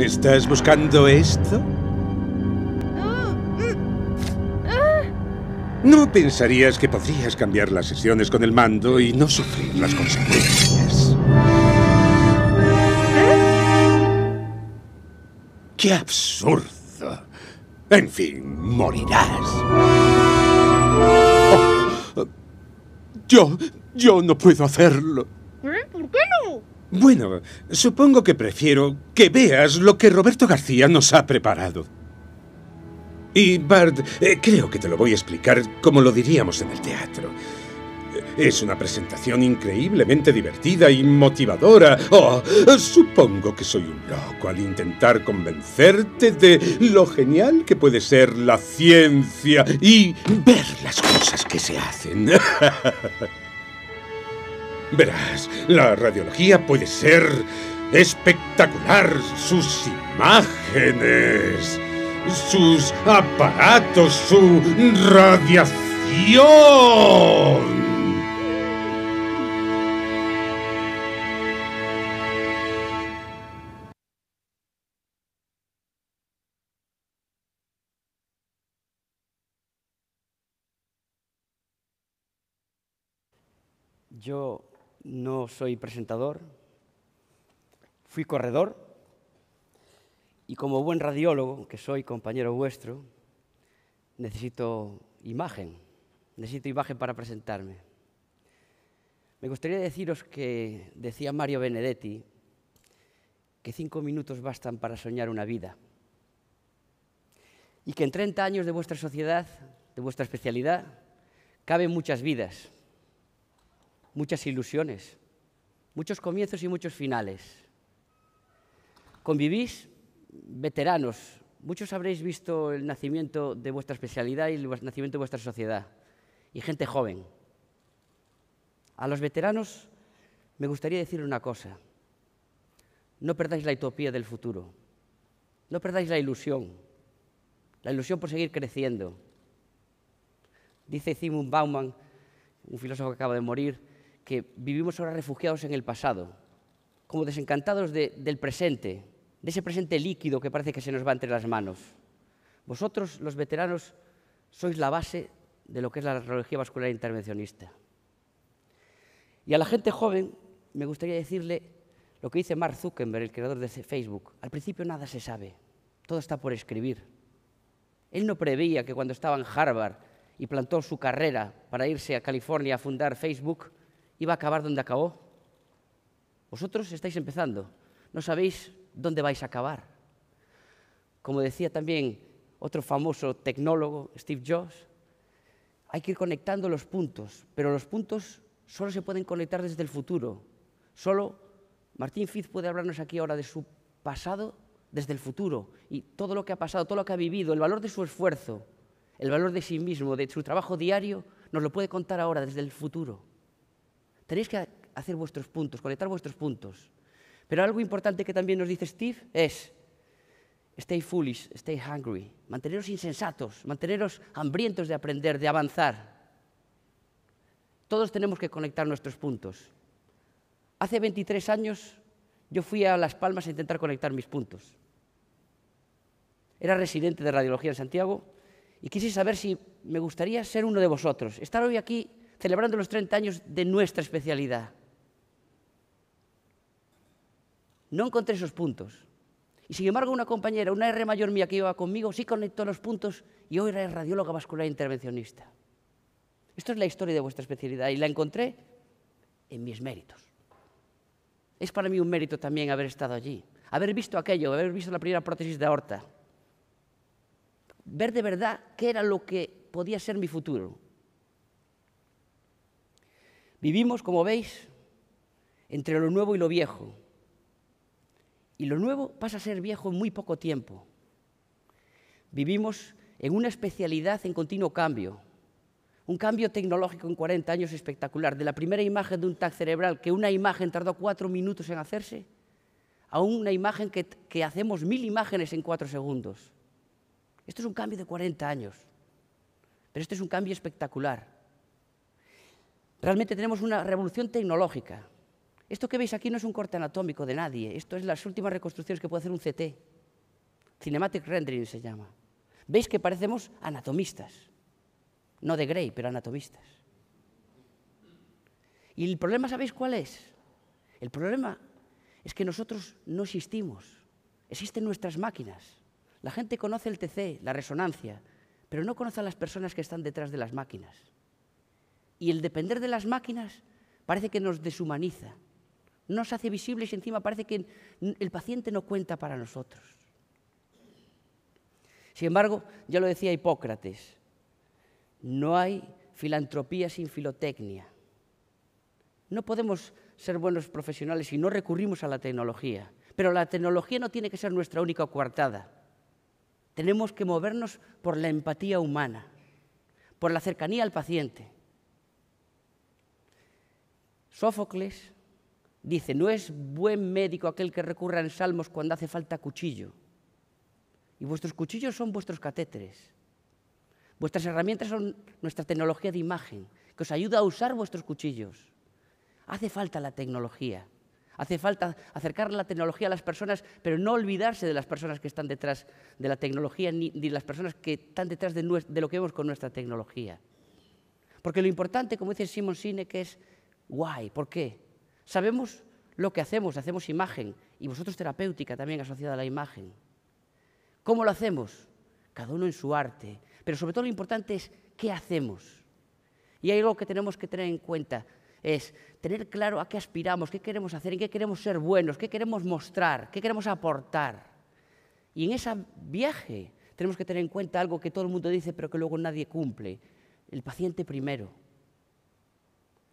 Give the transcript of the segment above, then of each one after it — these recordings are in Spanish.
¿Estás buscando esto? ¿No pensarías que podrías cambiar las sesiones con el mando y no sufrir las consecuencias? ¡Qué absurdo! En fin, morirás. Oh, yo, yo no puedo hacerlo. ¿Eh? ¿Por qué no? Bueno, supongo que prefiero que veas lo que Roberto García nos ha preparado. Y Bart, eh, creo que te lo voy a explicar como lo diríamos en el teatro. Eh, es una presentación increíblemente divertida y motivadora. Oh, supongo que soy un loco al intentar convencerte de lo genial que puede ser la ciencia y ver las cosas que se hacen. Verás, la radiología puede ser espectacular. Sus imágenes, sus aparatos, su radiación. Yo no soy presentador, fui corredor y como buen radiólogo, que soy compañero vuestro, necesito imagen, necesito imagen para presentarme. Me gustaría deciros que decía Mario Benedetti que cinco minutos bastan para soñar una vida y que en 30 años de vuestra sociedad, de vuestra especialidad, caben muchas vidas muchas ilusiones, muchos comienzos y muchos finales. Convivís veteranos, muchos habréis visto el nacimiento de vuestra especialidad y el nacimiento de vuestra sociedad, y gente joven. A los veteranos me gustaría decir una cosa, no perdáis la utopía del futuro, no perdáis la ilusión, la ilusión por seguir creciendo. Dice Simon Bauman, un filósofo que acaba de morir, que vivimos ahora refugiados en el pasado, como desencantados del presente, de ese presente líquido que parece que se nos va entre las manos. Vosotros, los veteranos, sois la base de lo que es la radiología vascular intervencionista. Y a la gente joven me gustaría decirle lo que dice Mark Zuckerberg, el creador de Facebook. Al principio nada se sabe, todo está por escribir. Él no preveía que cuando estaba en Harvard y plantó su carrera para irse a California a fundar Facebook, iba a acabar donde acabó. Vosotros estáis empezando, no sabéis dónde vais a acabar. Como decía también otro famoso tecnólogo, Steve Jobs, hay que ir conectando los puntos, pero los puntos solo se pueden conectar desde el futuro. Solo Martín Fitz puede hablarnos aquí ahora de su pasado desde el futuro y todo lo que ha pasado, todo lo que ha vivido, el valor de su esfuerzo, el valor de sí mismo, de su trabajo diario, nos lo puede contar ahora desde el futuro. Tenéis que hacer vuestros puntos, conectar vuestros puntos. Pero algo importante que también nos dice Steve es, stay foolish, stay hungry, manteneros insensatos, manteneros hambrientos de aprender, de avanzar. Todos tenemos que conectar nuestros puntos. Hace 23 años yo fui a Las Palmas a intentar conectar mis puntos. Era residente de radiología en Santiago y quise saber si me gustaría ser uno de vosotros, estar hoy aquí celebrando los 30 años de nuestra especialidad. No encontré esos puntos. Y sin embargo, una compañera, una R mayor mía que iba conmigo, sí conectó los puntos y hoy era radióloga vascular intervencionista. Esto es la historia de vuestra especialidad y la encontré en mis méritos. Es para mí un mérito también haber estado allí, haber visto aquello, haber visto la primera prótesis de aorta, ver de verdad qué era lo que podía ser mi futuro, Vivimos, como veis, entre lo nuevo y lo viejo. Y lo nuevo pasa a ser viejo en muy poco tiempo. Vivimos en una especialidad en continuo cambio. Un cambio tecnológico en 40 años espectacular. De la primera imagen de un tac cerebral, que una imagen tardó cuatro minutos en hacerse, a una imagen que, hacemos mil imágenes en cuatro segundos. Esto es un cambio de 40 años. Pero esto es un cambio espectacular. Realmente tenemos una revolución tecnológica. Esto que veis aquí no es un corte anatómico de nadie, esto es las últimas reconstrucciones que puede hacer un CT. Cinematic Rendering se llama. Veis que parecemos anatomistas, no de Grey, pero anatomistas. Y el problema, ¿sabéis cuál es? El problema es que nosotros no existimos, existen nuestras máquinas. La gente conoce el TC, la resonancia, pero no conoce a las personas que están detrás de las máquinas y el depender de las máquinas parece que nos deshumaniza, nos hace visibles y encima parece que el paciente no cuenta para nosotros. Sin embargo, ya lo decía Hipócrates, no hay filantropía sin filotecnia. No podemos ser buenos profesionales si no recurrimos a la tecnología, pero la tecnología no tiene que ser nuestra única coartada. Tenemos que movernos por la empatía humana, por la cercanía al paciente, Sófocles dice, no es buen médico aquel que recurra en salmos cuando hace falta cuchillo. Y vuestros cuchillos son vuestros catéteres. Vuestras herramientas son nuestra tecnología de imagen, que os ayuda a usar vuestros cuchillos. Hace falta la tecnología. Hace falta acercar la tecnología a las personas, pero no olvidarse de las personas que están detrás de la tecnología ni de las personas que están detrás de, lo que vemos con nuestra tecnología. Porque lo importante, como dice Simon Sinek, es Guay, ¿por qué? Sabemos lo que hacemos, hacemos imagen, y vosotros terapéutica también asociada a la imagen. ¿Cómo lo hacemos? Cada uno en su arte, pero sobre todo lo importante es qué hacemos. Y hay algo que tenemos que tener en cuenta, es tener claro a qué aspiramos, qué queremos hacer, en qué queremos ser buenos, qué queremos mostrar, qué queremos aportar. Y en ese viaje tenemos que tener en cuenta algo que todo el mundo dice, pero que luego nadie cumple. El paciente primero.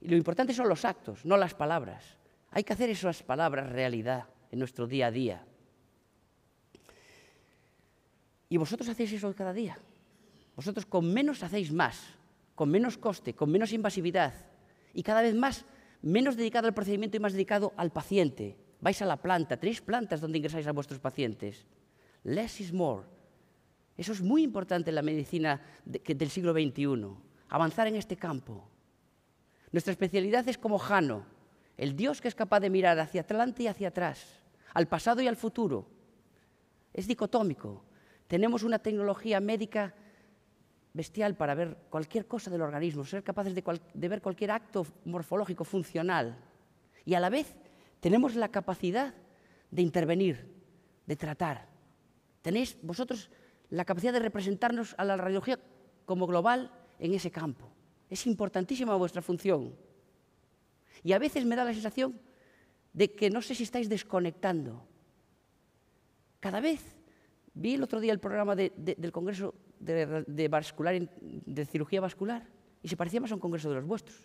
Y lo importante son los actos, no las palabras. Hay que hacer esas palabras realidad en nuestro día a día. Y vosotros hacéis eso cada día. Vosotros con menos hacéis más, con menos coste, con menos invasividad y cada vez más, menos dedicado al procedimiento y más dedicado al paciente. Vais a la planta, tenéis plantas donde ingresáis a vuestros pacientes. Less is more. Eso es muy importante en la medicina del siglo XXI, avanzar en este campo. Nuestra especialidad es como Jano, el Dios que es capaz de mirar hacia adelante y hacia atrás, al pasado y al futuro. Es dicotómico. Tenemos una tecnología médica bestial para ver cualquier cosa del organismo, ser capaces de, de ver cualquier acto morfológico funcional. Y a la vez tenemos la capacidad de intervenir, de tratar. Tenéis vosotros la capacidad de representarnos a la radiología como global en ese campo. Es importantísima vuestra función. Y a veces me da la sensación de que no sé si estáis desconectando. Cada vez, vi el otro día el programa del Congreso de, cirugía vascular y se parecía más a un congreso de los vuestros.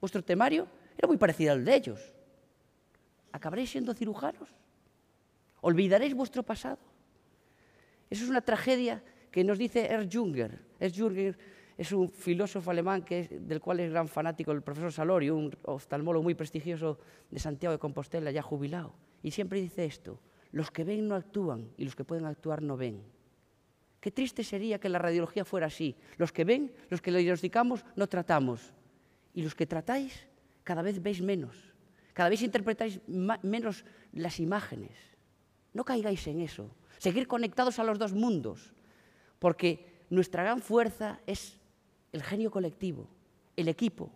Vuestro temario era muy parecido al de ellos. ¿Acabaréis siendo cirujanos? ¿Olvidaréis vuestro pasado? Eso es una tragedia que nos dice Erz Jünger. Jünger es un filósofo alemán del cual es gran fanático el profesor Salori, un oftalmólogo muy prestigioso de Santiago de Compostela, ya jubilado. Y siempre dice esto, los que ven no actúan y los que pueden actuar no ven. Qué triste sería que la radiología fuera así. Los que ven, los que le diagnosticamos, no tratamos. Y los que tratáis, cada vez veis menos. Cada vez interpretáis menos las imágenes. No caigáis en eso. Seguir conectados a los dos mundos. Porque nuestra gran fuerza es el genio colectivo, el equipo,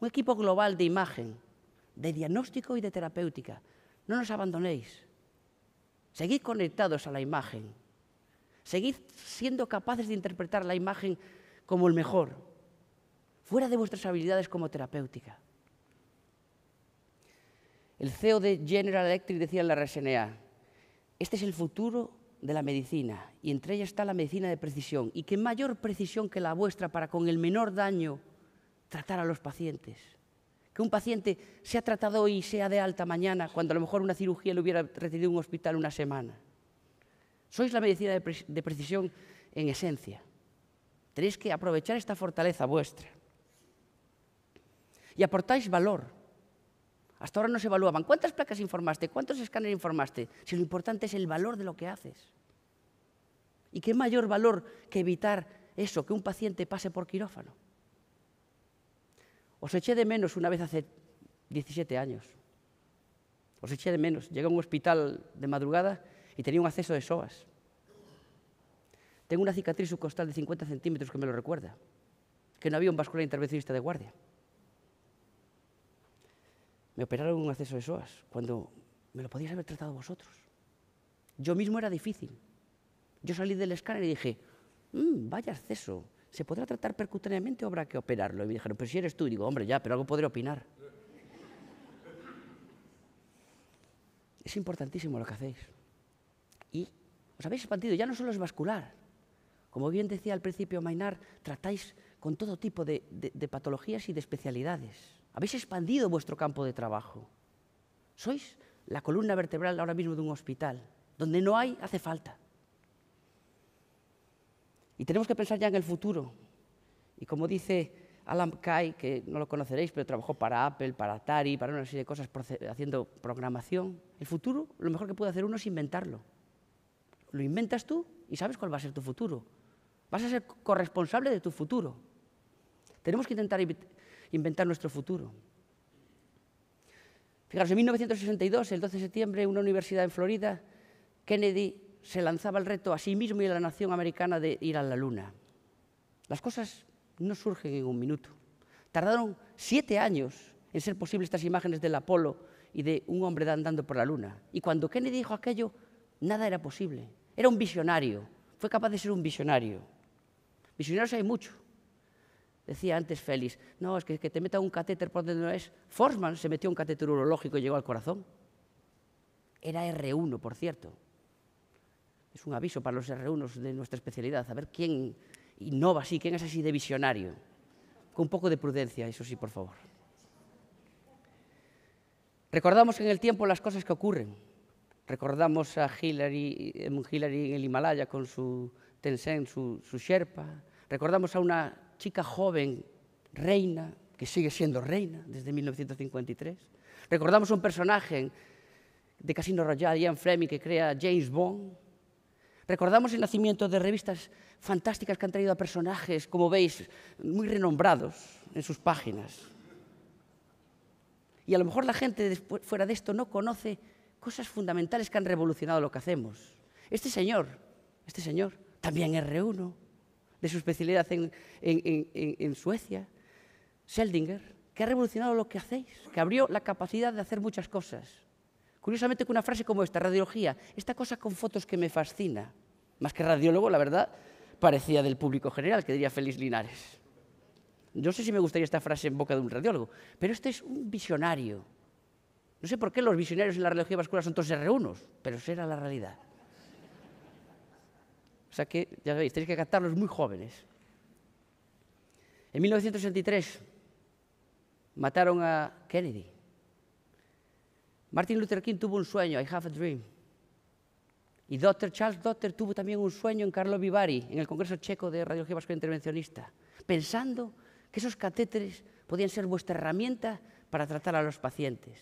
un equipo global de imagen, de diagnóstico y de terapéutica. No nos abandonéis. Seguid conectados a la imagen. Seguid siendo capaces de interpretar la imagen como el mejor, fuera de vuestras habilidades como terapéutica. El CEO de General Electric decía en la RSNA, este es el futuro de la medicina, y entre ella está la medicina de precisión, y qué mayor precisión que la vuestra para con el menor daño tratar a los pacientes. Que un paciente sea tratado hoy y sea de alta mañana, cuando a lo mejor una cirugía le hubiera recibido un hospital una semana. Sois la medicina de precisión en esencia. Tenéis que aprovechar esta fortaleza vuestra. Y aportáis valor hasta ahora no se evaluaban. ¿Cuántas placas informaste? ¿Cuántos escáneres informaste? Si lo importante es el valor de lo que haces. ¿Y qué mayor valor que evitar eso, que un paciente pase por quirófano? Os eché de menos una vez hace 17 años. Os eché de menos. Llegué a un hospital de madrugada y tenía un acceso de SOAS. Tengo una cicatriz subcostal de 50 centímetros que me lo recuerda, que no había un vascular intervencionista de guardia me operaron un acceso de soas cuando me lo podíais haber tratado vosotros. Yo mismo era difícil. Yo salí del escáner y dije, mm, vaya acceso, ¿se podrá tratar percutáneamente o habrá que operarlo? Y me dijeron, pero pues si eres tú. digo, hombre, ya, pero algo podré opinar. Es importantísimo lo que hacéis. Y os habéis expandido, ya no solo es vascular. Como bien decía al principio Mainar, tratáis con todo tipo de, patologías y de especialidades. Habéis expandido vuestro campo de trabajo. Sois la columna vertebral ahora mismo de un hospital. Donde no hay, hace falta. Y tenemos que pensar ya en el futuro. Y como dice Alan Kay, que no lo conoceréis, pero trabajó para Apple, para Atari, para una serie de cosas haciendo programación, el futuro, lo mejor que puede hacer uno es inventarlo. Lo inventas tú y sabes cuál va a ser tu futuro. Vas a ser corresponsable de tu futuro. Tenemos que intentar inventar nuestro futuro. Fijaros, en 1962, el 12 de septiembre, una universidad en Florida, Kennedy se lanzaba el reto a sí mismo y a la nación americana de ir a la Luna. Las cosas no surgen en un minuto. Tardaron siete años en ser posibles estas imágenes del Apolo y de un hombre andando por la Luna. Y cuando Kennedy dijo aquello, nada era posible. Era un visionario. Fue capaz de ser un visionario. Visionarios hay muchos. Decía antes Félix, no, es que, te meta un catéter por donde no es. Forsman se metió un catéter urológico y llegó al corazón. Era R1, por cierto. Es un aviso para los R1 de nuestra especialidad, a ver quién innova así, quién es así de visionario. Con un poco de prudencia, eso sí, por favor. Recordamos en el tiempo las cosas que ocurren. Recordamos a Hillary, eh, Hillary en el Himalaya con su Tencent, su, su Sherpa. Recordamos a una chica joven, reina, que sigue siendo reina desde 1953. Recordamos un personaje de Casino Royale, Ian Fleming, que crea James Bond. Recordamos el nacimiento de revistas fantásticas que han traído a personajes, como veis, muy renombrados en sus páginas. Y a lo mejor la gente fuera de esto no conoce cosas fundamentales que han revolucionado lo que hacemos. Este señor, este señor, también R1, de su especialidad en, Suecia, Seldinger, que ha revolucionado lo que hacéis, que abrió la capacidad de hacer muchas cosas. Curiosamente, con una frase como esta, radiología, esta cosa con fotos que me fascina, más que radiólogo, la verdad, parecía del público general, que diría Félix Linares. No sé si me gustaría esta frase en boca de un radiólogo, pero este es un visionario. No sé por qué los visionarios en la radiología vascular son todos R1, pero esa era la realidad. O sea que, ya veis, tenéis que captarlos muy jóvenes. En 1963 mataron a Kennedy. Martin Luther King tuvo un sueño, I have a dream. Y Dr. Charles Dotter tuvo también un sueño en Carlo Vivari, en el Congreso Checo de Radiología Vascular Intervencionista, pensando que esos catéteres podían ser vuestra herramienta para tratar a los pacientes.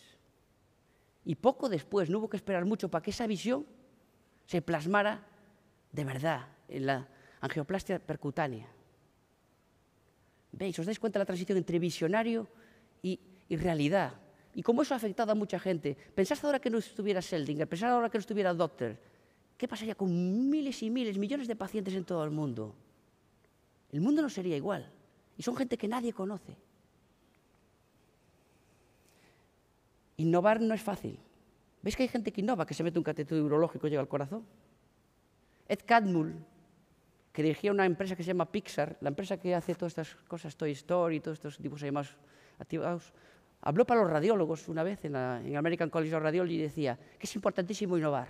Y poco después, no hubo que esperar mucho para que esa visión se plasmara de verdad, en la angioplastia percutánea. ¿Veis? ¿Os dais cuenta de la transición entre visionario y, realidad? Y cómo eso ha afectado a mucha gente. Pensad ahora que no estuviera Seldinger, pensad ahora que no estuviera Doctor. ¿Qué pasaría con miles y miles, millones de pacientes en todo el mundo? El mundo no sería igual. Y son gente que nadie conoce. Innovar no es fácil. ¿Veis que hay gente que innova, que se mete un catéter urológico y llega al corazón? Ed Catmull, que dirigía una empresa que se llama Pixar, la empresa que hace todas estas cosas, Toy Story y todos estos dibujos animados activados, habló para los radiólogos una vez en, American College of Radiology y decía que es importantísimo innovar.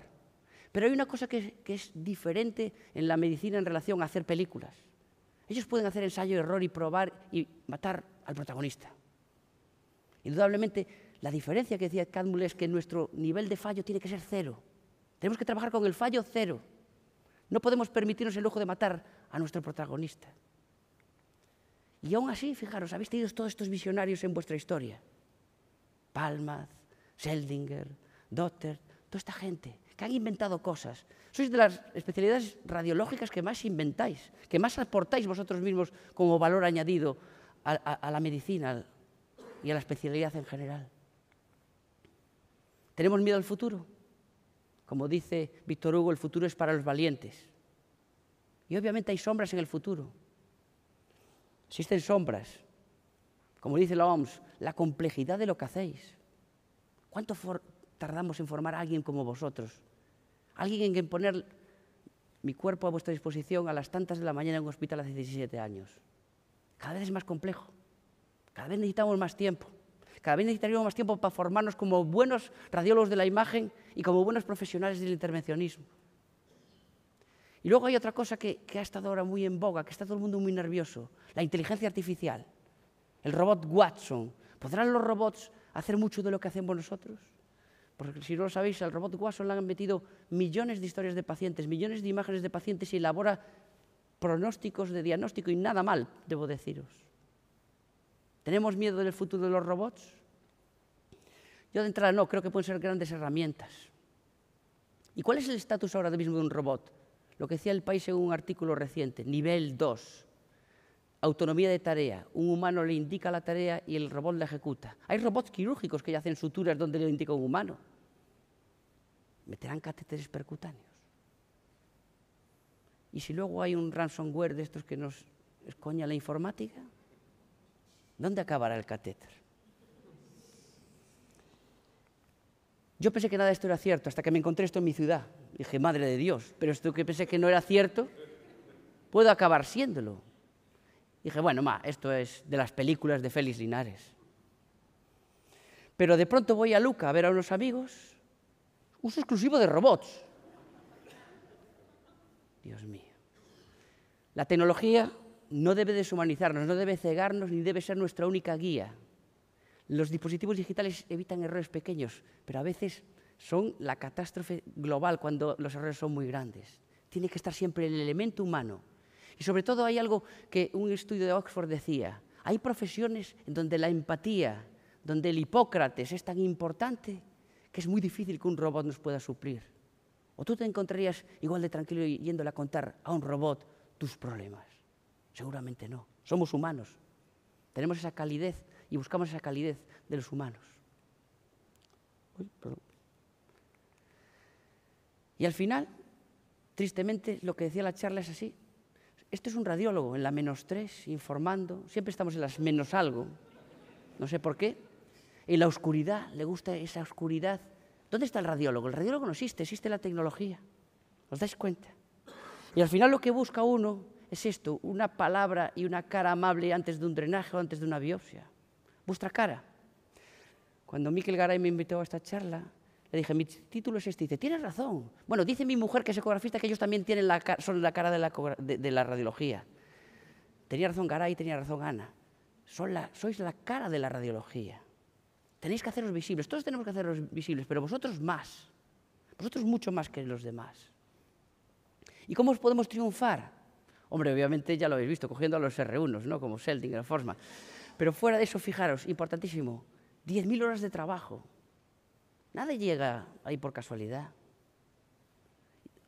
Pero hay una cosa que, es diferente en la medicina en relación a hacer películas. Ellos pueden hacer ensayo, error y probar y matar al protagonista. Indudablemente, la diferencia que decía Ed Cadmull es que nuestro nivel de fallo tiene que ser cero. Tenemos que trabajar con el fallo cero. No podemos permitirnos el lujo de matar a nuestro protagonista. Y aún así, fijaros, habéis tenido todos estos visionarios en vuestra historia. Palma, Scheldinger, Dotter, toda esta gente que han inventado cosas. Sois de las especialidades radiológicas que más inventáis, que más aportáis vosotros mismos como valor añadido a la medicina y a la especialidad en general. ¿Tenemos miedo al futuro? Como dice Víctor Hugo, el futuro es para los valientes. Y obviamente hay sombras en el futuro. Existen sombras. Como dice la OMS, la complejidad de lo que hacéis. ¿Cuánto tardamos en formar a alguien como vosotros? Alguien en poner mi cuerpo a vuestra disposición a las tantas de la mañana en un hospital hace 17 años. Cada vez es más complejo. Cada vez necesitamos más tiempo cada vez necesitaríamos más tiempo para formarnos como buenos radiólogos de la imagen y como buenos profesionales del intervencionismo. Y luego hay otra cosa que, ha estado ahora muy en boga, que está todo el mundo muy nervioso, la inteligencia artificial, el robot Watson. ¿Podrán los robots hacer mucho de lo que hacemos nosotros? Porque si no lo sabéis, al robot Watson le han metido millones de historias de pacientes, millones de imágenes de pacientes y elabora pronósticos de diagnóstico y nada mal, debo deciros. ¿Tenemos miedo del futuro de los robots? Yo de entrada no, creo que pueden ser grandes herramientas. ¿Y cuál es el estatus ahora mismo de un robot? Lo que decía el país en un artículo reciente, nivel 2. Autonomía de tarea. Un humano le indica la tarea y el robot la ejecuta. Hay robots quirúrgicos que ya hacen suturas donde le indica un humano. Meterán catéteres percutáneos. Y si luego hay un ransomware de estos que nos escoña la informática, ¿Dónde acabará el catéter? Yo pensé que nada de esto era cierto hasta que me encontré esto en mi ciudad. Dije, madre de Dios, pero esto que pensé que no era cierto, puedo acabar siéndolo. Dije, bueno, ma, esto es de las películas de Félix Linares. Pero de pronto voy a Luca a ver a unos amigos, uso exclusivo de robots. Dios mío. La tecnología no debe deshumanizarnos, no debe cegarnos ni debe ser nuestra única guía. Los dispositivos digitales evitan errores pequeños, pero a veces son la catástrofe global cuando los errores son muy grandes. Tiene que estar siempre el elemento humano. Y sobre todo hay algo que un estudio de Oxford decía, hay profesiones en donde la empatía, donde el Hipócrates es tan importante que es muy difícil que un robot nos pueda suplir. O tú te encontrarías igual de tranquilo yéndole a contar a un robot tus problemas. Seguramente no. Somos humanos. Tenemos esa calidez y buscamos esa calidez de los humanos. y al final, tristemente, lo que decía la charla es así. Esto es un radiólogo en la menos tres, informando. Siempre estamos en las menos algo. No sé por qué. En la oscuridad, le gusta esa oscuridad. ¿Dónde está el radiólogo? El radiólogo no existe, existe la tecnología. ¿Os dais cuenta? Y al final lo que busca uno es esto, una palabra y una cara amable antes de un drenaje o antes de una biopsia. Vuestra cara. Cuando Miquel Garay me invitó a esta charla, le dije, mi título es este. Y dice, tienes razón. Bueno, dice mi mujer que es ecografista que ellos también tienen la, son la cara de la, radiología. Tenía razón Garay, tenía razón Ana. sois la cara de la radiología. Tenéis que haceros visibles. Todos tenemos que haceros visibles, pero vosotros más. Vosotros mucho más que los demás. ¿Y cómo os podemos triunfar? Hombre, obviamente ya lo habéis visto, cogiendo a los R1, ¿no? como Seldinger, Forsman. Pero fuera de eso, fijaros, importantísimo, 10.000 horas de trabajo. Nada llega ahí por casualidad.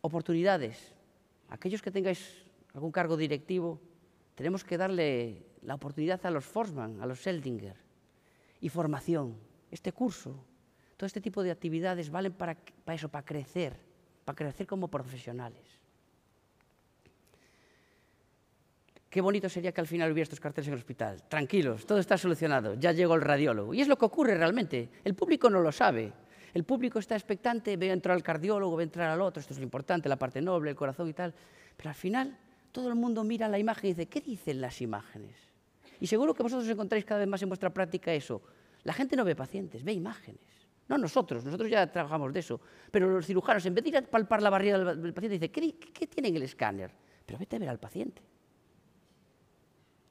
Oportunidades. Aquellos que tengáis algún cargo directivo, tenemos que darle la oportunidad a los Forsman, a los Seldinger. Y formación, este curso, todo este tipo de actividades valen para eso, para crecer, para crecer como profesionales. qué bonito sería que al final hubiera estos carteles en el hospital. Tranquilos, todo está solucionado, ya llegó el radiólogo. Y es lo que ocurre realmente. El público no lo sabe. El público está expectante, ve entrar al cardiólogo, ve entrar al otro, esto es lo importante, la parte noble, el corazón y tal. Pero al final todo el mundo mira la imagen y dice, ¿qué dicen las imágenes? Y seguro que vosotros encontráis cada vez más en vuestra práctica eso. La gente no ve pacientes, ve imágenes. No nosotros, nosotros ya trabajamos de eso. Pero los cirujanos, en vez de ir a palpar la barriga del paciente, dicen, ¿qué, qué tiene en el escáner? Pero vete a ver al paciente.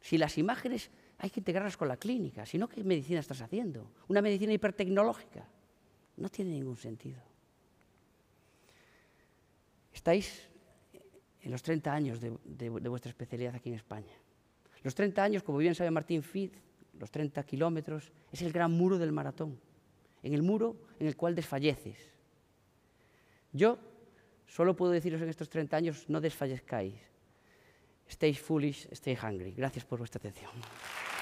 Si las imágenes hay que integrarlas con la clínica, si no, ¿qué medicina estás haciendo? Una medicina hipertecnológica. No tiene ningún sentido. Estáis en los 30 años de, vuestra especialidad aquí en España. Los 30 años, como bien sabe Martín Fitz, los 30 kilómetros, es el gran muro del maratón, en el muro en el cual desfalleces. Yo solo puedo deciros en estos 30 años, no desfallezcáis, Stay foolish, stay hungry. Gracias por vuestra atención.